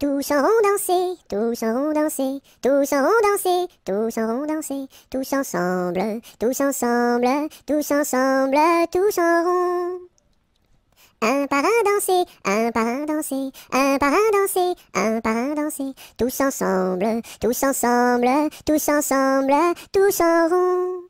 Tous auront dansés, tous seront dansés, tous auront dansés tous seront dansés, tous ensemble, tous ensemble, tous ensemble, tous en rond. Un par un danser, un par un danser, un par un danser, un par un danser, tous ensemble, tous ensemble, tous ensemble, tous en rond.